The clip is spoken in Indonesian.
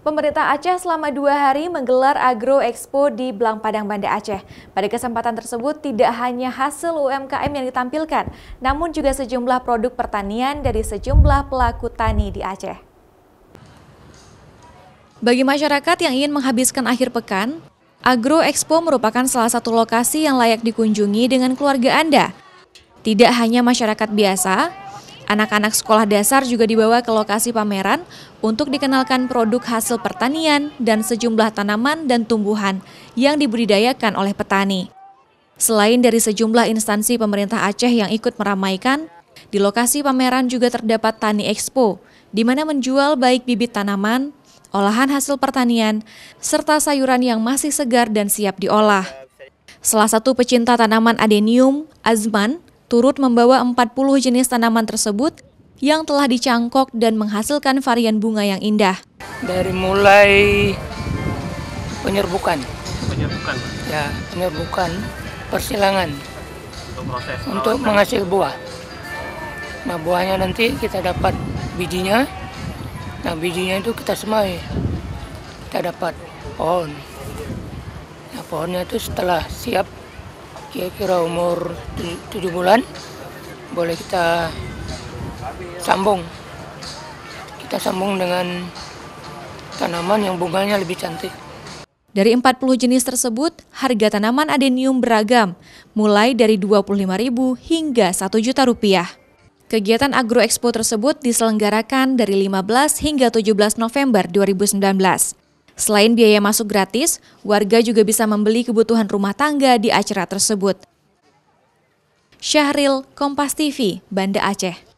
Pemerintah Aceh selama dua hari menggelar Agro Expo di Belang Padang Banda Aceh. Pada kesempatan tersebut tidak hanya hasil UMKM yang ditampilkan, namun juga sejumlah produk pertanian dari sejumlah pelaku tani di Aceh. Bagi masyarakat yang ingin menghabiskan akhir pekan, Agro Expo merupakan salah satu lokasi yang layak dikunjungi dengan keluarga Anda. Tidak hanya masyarakat biasa, Anak-anak sekolah dasar juga dibawa ke lokasi pameran untuk dikenalkan produk hasil pertanian dan sejumlah tanaman dan tumbuhan yang dibudidayakan oleh petani. Selain dari sejumlah instansi pemerintah Aceh yang ikut meramaikan, di lokasi pameran juga terdapat Tani Expo, di mana menjual baik bibit tanaman, olahan hasil pertanian, serta sayuran yang masih segar dan siap diolah. Salah satu pecinta tanaman adenium, Azman, turut membawa 40 jenis tanaman tersebut yang telah dicangkok dan menghasilkan varian bunga yang indah. Dari mulai penyerbukan. Penyerbukan. Ya, penyerbukan, persilangan. Untuk proses. Untuk oh, menghasil buah. Nah, buahnya nanti kita dapat bijinya. Nah, bijinya itu kita semai. Kita dapat pohon. Nah, pohonnya itu setelah siap kira-kira umur 7 bulan boleh kita sambung kita sambung dengan tanaman yang bunganya lebih cantik dari 40 jenis tersebut, harga tanaman adenium beragam, mulai dari 25.000 hingga 1 juta rupiah. Kegiatan Agro Expo tersebut diselenggarakan dari 15 hingga 17 November 2019. Selain biaya masuk gratis, warga juga bisa membeli kebutuhan rumah tangga di acara tersebut. Syahril, Kompas TV, Banda Aceh.